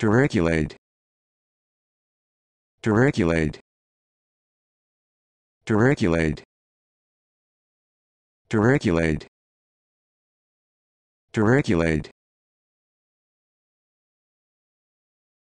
Tuberculate. Tuberculate. Tuberculate. Tuberculate. Tuberculate.